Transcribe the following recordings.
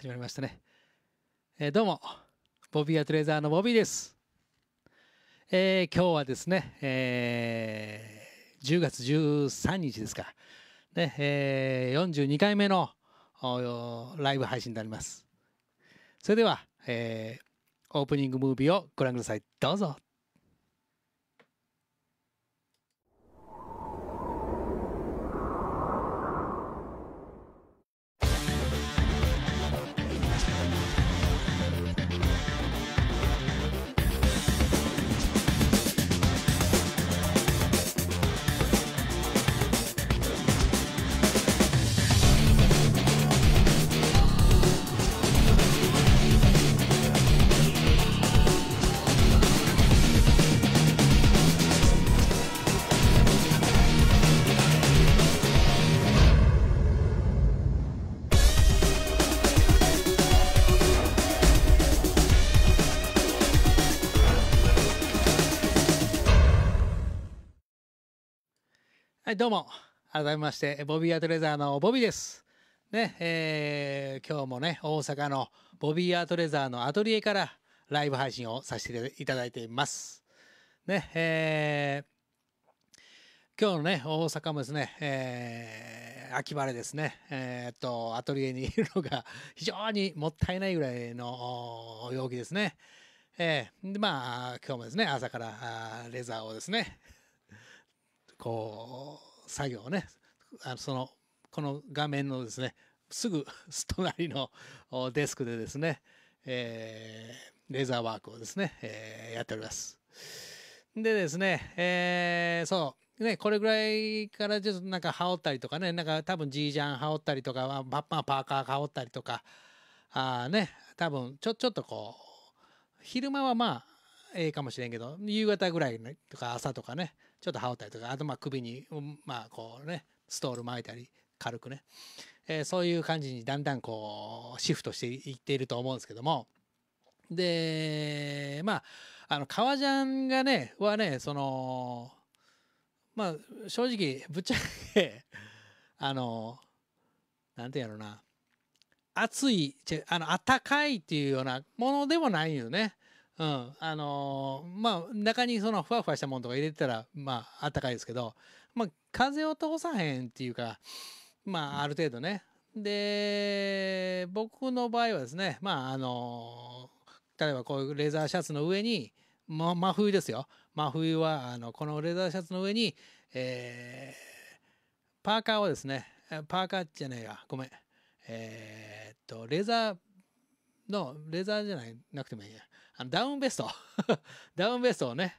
始まりましたね、えー、どうもボビーアトレーザーのボビーです、えー、今日はですね、えー、10月13日ですかね、えー、42回目のライブ配信になりますそれでは、えー、オープニングムービーをご覧くださいどうぞはい、どうも。改めまして、ボビーアートレザーのボビーです。ね、えー、今日もね、大阪のボビーアートレザーのアトリエからライブ配信をさせていただいています。ね、えー、今日のね、大阪もですね、えー、秋晴れですね、えー、っと、アトリエにいるのが非常にもったいないぐらいの陽気ですね。えー、まあ、今日もですね、朝からレザーをですね、こう作業をねあのそのこの画面のですねすぐ隣のデスクでですね、えー、レーザーワークをですね、えー、やっております。でですね、えー、そう、ね、これぐらいからちょっとなんか羽織ったりとかね、なんか多分ジージャン羽織ったりとか、バッパーパーカー羽織ったりとか、あね、多分ちょ、ちょっとこう、昼間はまあ、ええかもしれんけど夕方ぐらいとか朝とかねちょっと羽織ったりとかあとまあ首にまあこうねストール巻いたり軽くね、えー、そういう感じにだんだんこうシフトしていっていると思うんですけどもでまああの革ジャンがねはねそのまあ正直ぶっちゃけ あのなんてやろうな暑いあの暖かいっていうようなものでもないよね。うん。あのー、まあ、中にそのふわふわしたもんとか入れてたら、まあ、あったかいですけど、まあ、風を通さへんっていうか、まあ、ある程度ね。で、僕の場合はですね、まあ、あのー、例えばこういうレザーシャツの上に、ま、真冬ですよ。真冬は、あの、このレザーシャツの上に、えー、パーカーをですね、パーカーじゃないや、ごめん。えー、っと、レザーの、レザーじゃない、なくてもいいや。ダウンベスト ダウンベストをね、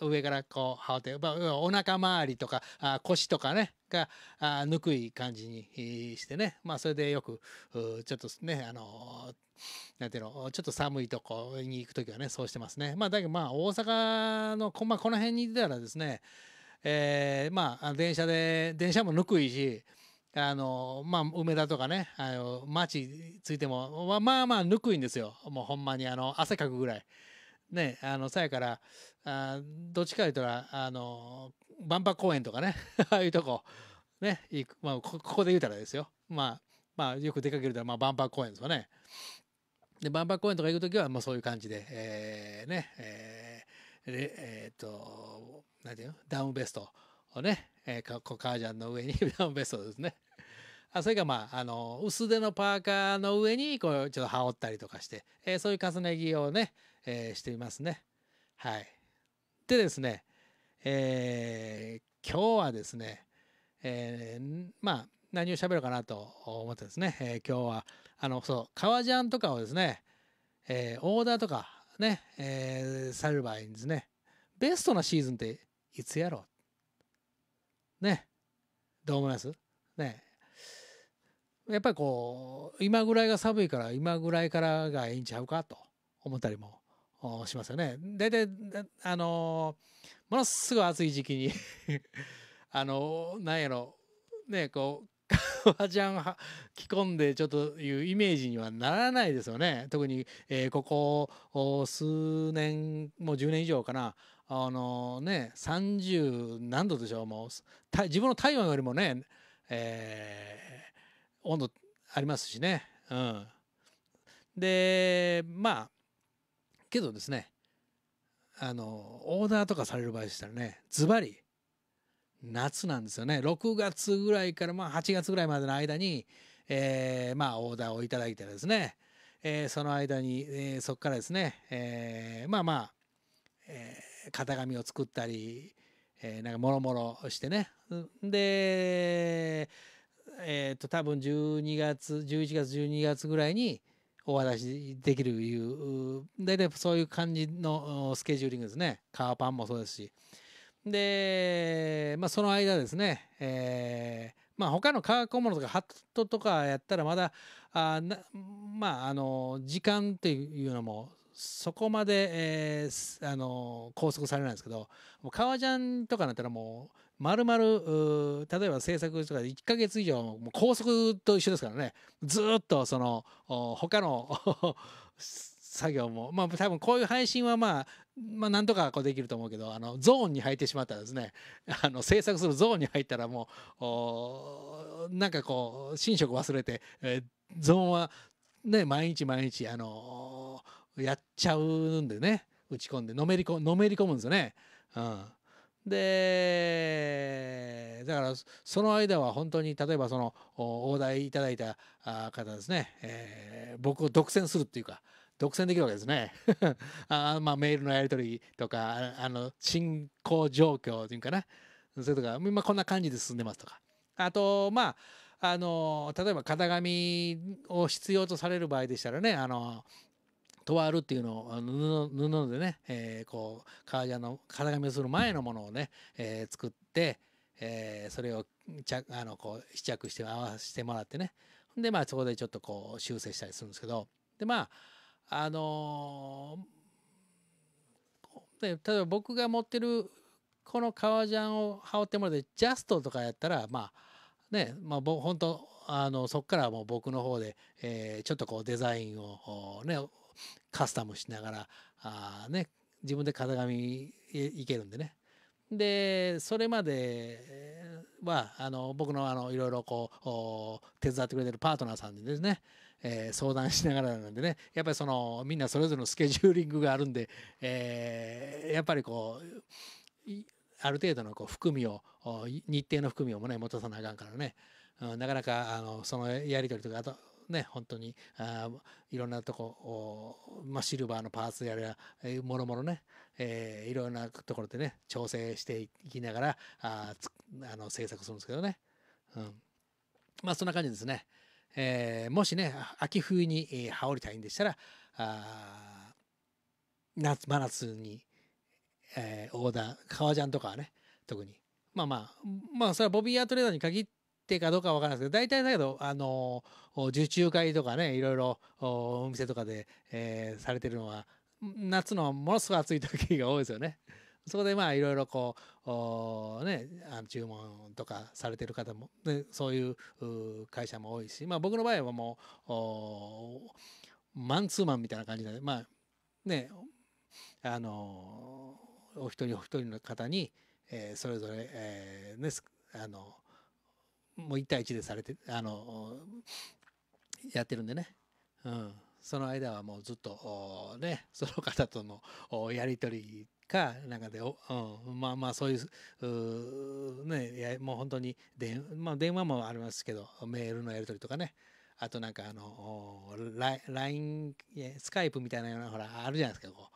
上からこう羽織って、お腹周りとかあ腰とかねがあぬくい感じにしてねまあそれでよくちょっとねあのなんていうのちょっと寒いとこに行く時はねそうしてますねまあだけどまあ大阪のこ,、まあ、この辺にいたらですねえー、まあ電車で電車もぬくいしあの、まあ、梅田とかね、あの、街ついても、まあまあ、まあ、ぬくいんですよ。もうほんまに、あの、汗かくぐらい。ね、あの、さやから、あどっちか言うたら、あの、万博公園とかね、ああいうとこ、ね、行く。まあこ、ここで言うたらですよ。まあ、まあ、よく出かけると、まあ、万博公園ですよね。で、万博公園とか行く時は、もうそういう感じで、えー、ね、えー、えー、っと、なんていうのダウンベスト。をね、えー、こカージャンの上に ダウンベストですね。あそれがまあ、あの、薄手のパーカーの上に、こう、ちょっと羽織ったりとかして、えー、そういう重ね着をね、えー、していますね。はい。でですね、えー、今日はですね、えー、まあ、何を喋ろうかなと思ってですね、えー、今日は、あの、そう、革ジャンとかをですね、えー、オーダーとかね、えー、される場合にですね、ベストなシーズンっていつやろうねどう思いますねやっぱりこう今ぐらいが寒いから今ぐらいからがいいんちゃうかと思ったりもしますよね。大体あのものすごい暑い時期に あのなんやろねこう革ジャン着込んでちょっというイメージにはならないですよね特に、えー、ここ数年もう10年以上かなあのね30何度でしょうもう自分の体温よりもね、えー、温度ありますしねうんでまあけどですねあのオーダーとかされる場合でしたらねズバリ夏なんですよね6月ぐらいから、まあ、8月ぐらいまでの間に、えー、まあオーダーをいただいてですね、えー、その間に、えー、そこからですね、えー、まあまあ、えー、型紙を作ったり、えー、なんかもろもろしてねでえっ、と多分12月11月12月ぐらいにお渡しできるいう大体そういう感じのスケジューリングですねカーパンもそうですし。で、まあ、その間ですね、えー、まあ、他の化学小物とかハットとかやったらまだあまああの時間っていうのもそこまで、えー、あの拘束されないんですけど革ジャンとかなったらもう丸々例えば制作とかで1ヶ月以上もう拘束と一緒ですからねずっとその他の 作業もまあ多分こういう配信はまあまあ、なんとかこうできると思うけどあのゾーンに入ってしまったらですねあの制作するゾーンに入ったらもうなんかこう寝食忘れて、えゾーンは、ね、毎日毎日、あのやっちゃうんでね打ち込んでのめりこのめり込むんですよね。うんでだからその間は本当に例えばそのお題いただいた方ですね、えー、僕を独占するっていうか独占できるわけですね。あまあ、メールのやり取りとか、あの、進行状況というかな。それとか、今こんな感じで進んでますとか。あと、まあ、あの、例えば型紙を必要とされる場合でしたらね、あの、とあるっていうのを布布でね、えー、こう革ジャンの型紙をする前のものをね、えー、作って、えー、それを着あのこう試着して合わせてもらってねでまあそこでちょっとこう修正したりするんですけどでまああのー、例えば僕が持ってるこの革ジャンを羽織ってもらってジャストとかやったらまあねまあ本当あのそこからもう僕の方で、えー、ちょっとこうデザインをねカスタムしながらあ、ね、自分で型紙いけるんでねでそれまではあの僕のいろいろこう手伝ってくれてるパートナーさんにですねえー、相談しながらなんでねやっぱりそのみんなそれぞれのスケジューリングがあるんで、えー、やっぱりこうある程度のこう含みを日程の含みをもね持たさなあかんからね、うん、なかなかあのそのやり取りとかあとね本当にあいろんなとこ、まあ、シルバーのパーツやゃもろもろね、えー、いろんなところでね調整していきながらああの制作するんですけどね、うん、まあそんな感じですね。えー、もしね秋冬に、羽織りたいんでしたらあ夏真夏に、えー、オーダー革ジャンとかはね特にまあまあまあそれはボビー・アートレーダーに限ってかどうかわからないですけど大体だけど、あのー、受注会とかねいろいろお店とかで、えー、されてるのは夏のものすごい暑い時が多いですよね。そこでまあいろいろこうね注文とかされてる方も、ね、そういう会社も多いし、まあ、僕の場合はもうマンツーマンみたいな感じでまあねあのお一人お一人の方に、えー、それぞれ、えー、ねあのもう1対1でされてあのやってるんでね。うんその間はもうずっとね その方とのやり取りかなんかで、うん、まあまあそういうねもう本当に電,、まあ、電話もありますけどメールのやり取りとかねあとなんかあの LINE スカイプみたいななほらあるじゃないですかこ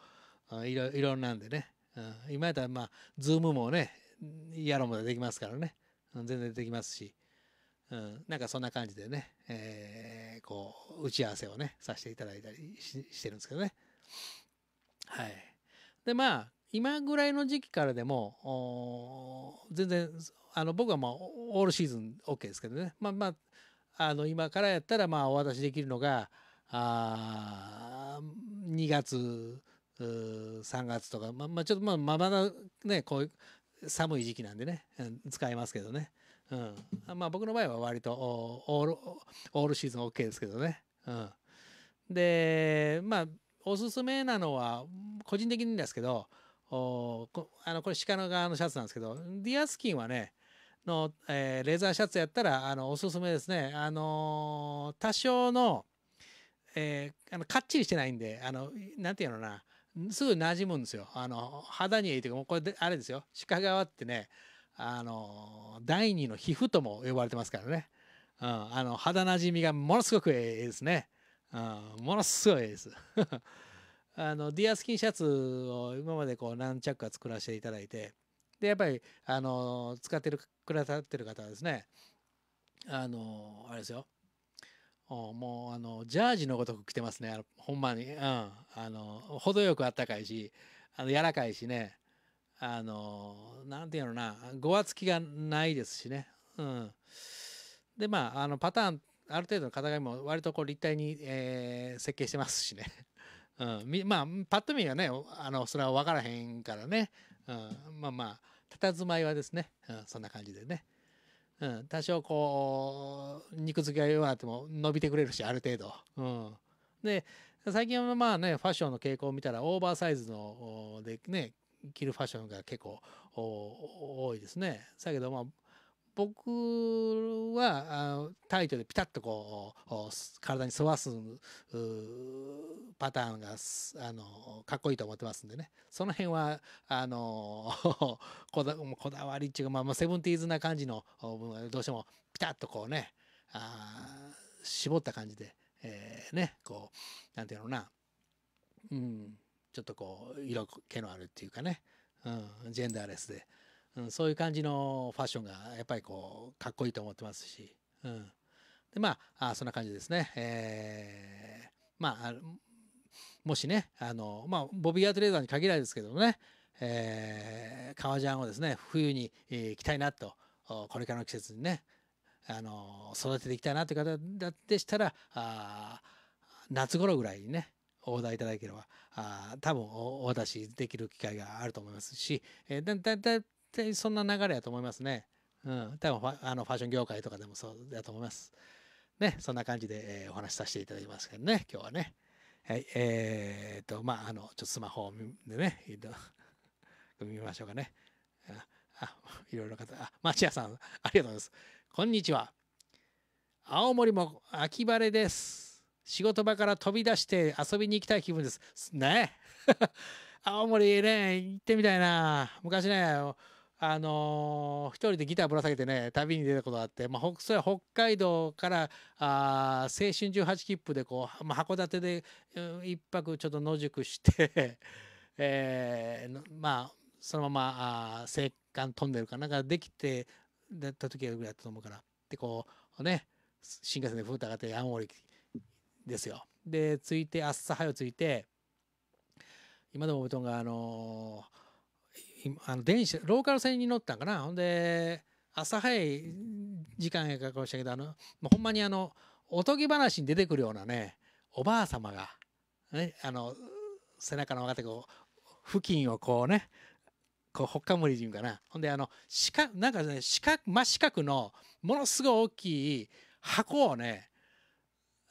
ういろいろなんでね、うん、今やったらまあズームもねやろうもできますからね全然できますし、うん、なんかそんな感じでね、えーこう、打ち合わせをね、させていただいたりしてるんですけどね。はい。で、まあ、今ぐらいの時期からでも、全然、あの、僕はまあ、オールシーズン OK ですけどね。まあまあ、あの、今からやったら、まあ、お渡しできるのが、あ2月、3月とか、まあ、まあ、ちょっとまあ、まあ、まだね、こういう寒い時期なんでね、使えますけどね。うんまあ、僕の場合は割とオールオールシーズン OK ですけどね。うん、でまあおすすめなのは個人的にですけどおこあのこれ鹿の側のシャツなんですけどディアスキンはねの、えー、レーザーシャツやったらあのおすすめですね。あのー、多少の、えー、あのかっちりしてないんであのなんていうのなすぐ馴染むんですよ。あの肌にいいというかもうこれであれですよ鹿側ってねあの第二の皮膚とも呼ばれてますからね、うん、あの肌なじみがものすごくええですね、うん、ものすごいええです あのディアスキンシャツを今までこう何着か作らせていただいてでやっぱりあの使ってるくださってる方はですねあのあれですよもうあのジャージのごとく着てますねほんまに、うん、あの程よくあったかいしあの柔らかいしねあの何て言うのなごわつきがないですしね。うん、でまああのパターンある程度の型紙も割とこう立体に、えー、設計してますしね。うん、まあパッと見はねあのそれは分からへんからね、うん、まあまあ佇まいはですね、うん、そんな感じでね、うん、多少こう肉付きが弱くなっても伸びてくれるしある程度、うん、で最近はまあねファッションの傾向を見たらオーバーサイズのでね着るファッションが結構多いですね。だけどまあ僕はタイトでピタッとこう体に沿わすパターンがあのかっこいいと思ってますんでねその辺はあの こだこだわりっていうか、まあ、まあセブンティーズな感じのどうしてもピタッとこうねあ絞った感じで、えー、ねこうなんていうのな、うん、ちょっとこう色気のあるっていうかね、うん、ジェンダーレスで、うん、そういう感じのファッションがやっぱりこうかっこいいと思ってますし、うん、でまああそんな感じですね、えー、まあもしねあの、まあ、ボビー・アトレーダーに限らずですけどもね、えー、革ジャンをですね冬に、え着たいなとこれからの季節にねあの育てていきたいなという方でしたらあ夏頃ぐらいにねお題いただければあ多分お渡しできる機会があると思いますし、えー、だだだそんな流れやと思いますね。うん、多分ファあのファッション業界とかでもそうだと思います。ね、そんな感じで、えー、お話しさせていただきますけどね、今日はね。はい、えー、っと、まあ、あの、ちょっとスマホでね、と見ましょうかね。あ、あいろいろ方、あ、町屋さん、ありがとうございます。こんにちは。青森も秋晴れです。仕事場から飛び出して遊びに行きたい気分です。ね 青森ね、行ってみたいな。昔ね、あのー、一人でギターぶら下げてね、旅に出たことがあって、まあ、それは北海道から、あ青春18切符でこう、まあ、函館で、一泊ちょっと野宿して えー、まあ、そのまま、あ青函飛んでるかなんかできて、だった時ぐらいだったと思うから。で、こう、ね、新幹線でふーたがって青森ですよ。で着いてあっさ早着いて今でも覚えとんがあのー、あの電車ローカル線に乗ったんかなほんで朝早い時間やからかしれけどあのほんまにあのおとぎ話に出てくるようなねおばあ様が、ね、あの背中のって、こう付近をこうねこうほっかむりじんかなほんであの四角なんかね四角真四角のものすごい大きい箱をね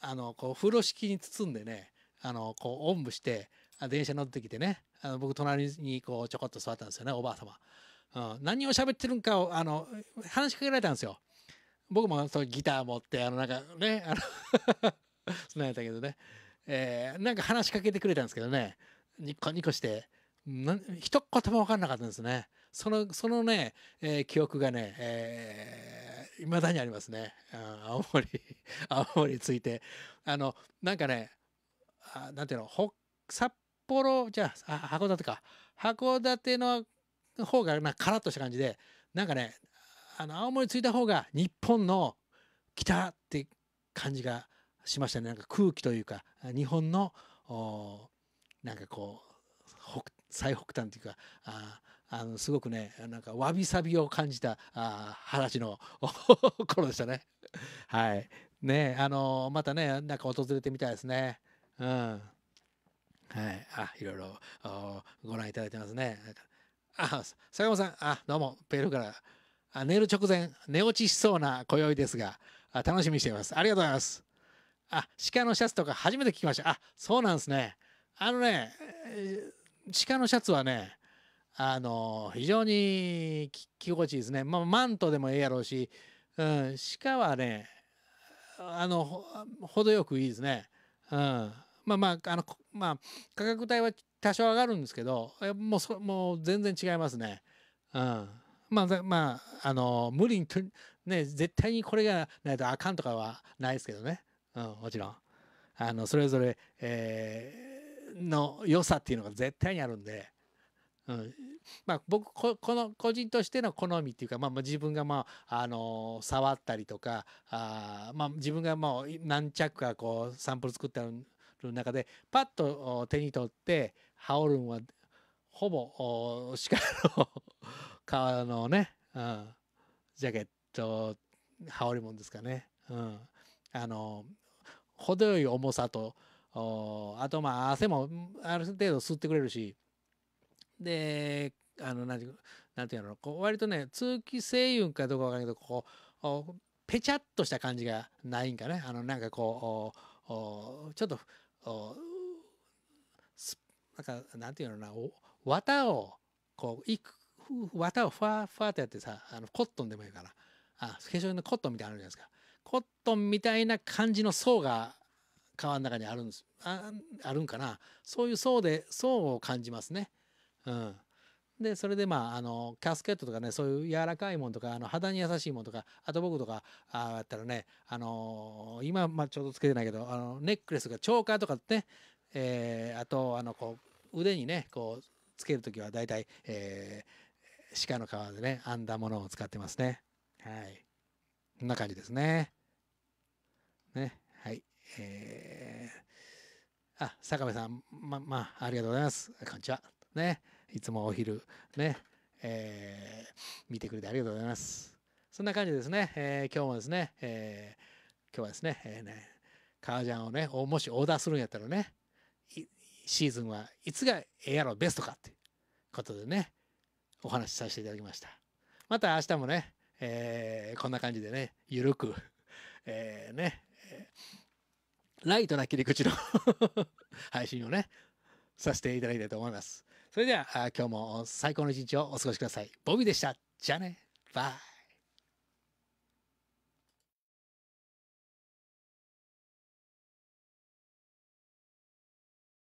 あのこう風呂敷に包んでねあのこうおんぶして電車乗ってきてねあの僕隣にこうちょこっと座ったんですよねおばあ様、うん、何を喋ってるんかをあの話しかけられたんですよ僕もそギター持ってあのなんかねあの そんなんやったけどね、えー、なんか話しかけてくれたんですけどねニコニコして一言も分かんなかったんですねそのそのね、えー、記憶がね、えーいまだにありますね、うん、青森 青森ついてあのなんかねあなんていうの札幌じゃあ函館か函館の方がなカラッとした感じでなんかねあの青森着いた方が日本の北って感じがしましたねなんか空気というか日本のなんかこう最北端というかああのすごくねなんかわびさびを感じた二十歳の 頃でしたね。はいねあのまたねなんか訪れてみたいですね。うんはい、あいろいろご覧いただいてますね。あ坂本さんあどうもペルーからあ寝る直前寝落ちしそうな今宵ですがあ楽しみにしています。ありがとうございます。あ鹿のシャツとか初めて聞きました。あそうなんですね。あのね鹿のシャツはねあの非常に気心地いいですね、まあ、マントでもええやろうし、うん、鹿はねあの程よくいいですね、うん、まあまああの、まあ、価格帯は多少上がるんですけどもうそもう全然違いますね、うん、まあまああの無理にね絶対にこれがないとあかんとかはないですけどね、うん、もちろんあのそれぞれ、えー、の良さっていうのが絶対にあるんで。うん、まあ僕この個人としての好みっていうか、まあ、まあ自分がまあ、あの触ったりとかあ、まあ、自分がもう何着かこうサンプル作ってある中でパッと手に取って羽織るんはほぼ鹿の革のね、うん、ジャケット羽織るもんですかね。うん、あの程よい重さとあとまあ汗もある程度吸ってくれるしであのんていううの、こう割とね通気性雲かどうかわかないけどこうぺちゃっとした感じがないんかねあのなんかこうちょっとなんかなんていうのな綿をこういく綿をふわふわってやってさあのコットンでもいいかな。あ化粧品のコットンみたいなのあるじゃないですかコットンみたいな感じの層が皮の中にあるんですああるんかなそういう層で層を感じますね。うん。でそれでまああのキャスケットとかねそういう柔らかいものとかあの肌に優しいものとかあと僕とかあやったらねあのー、今、まあ、ちょうどつけてないけどあのネックレスがチョーカーとかってね、えー、あとあのこう腕にねこうつける時は大体、えー、鹿の皮でね編んだものを使ってますねはいこんな感じですねねはいえー、あ坂部さんままあありがとうございますこんにちはねいつもお昼ね、えー、見てくれてありがとうございます。そんな感じですね。えー、今日もですね、えー、今日はですね、えー、ね、革ジャンをね、もしオーダーするんやったらね、シーズンはいつがエアロベストかってことでね、お話しさせていただきました。また明日もね、えー、こんな感じでね、ゆるく、えー、ね、ライトな切り口の 配信をね、させていただきたいと思います。それでは、今日も最高の一日をお過ごしください。ボビーでした。じゃあね。バイ。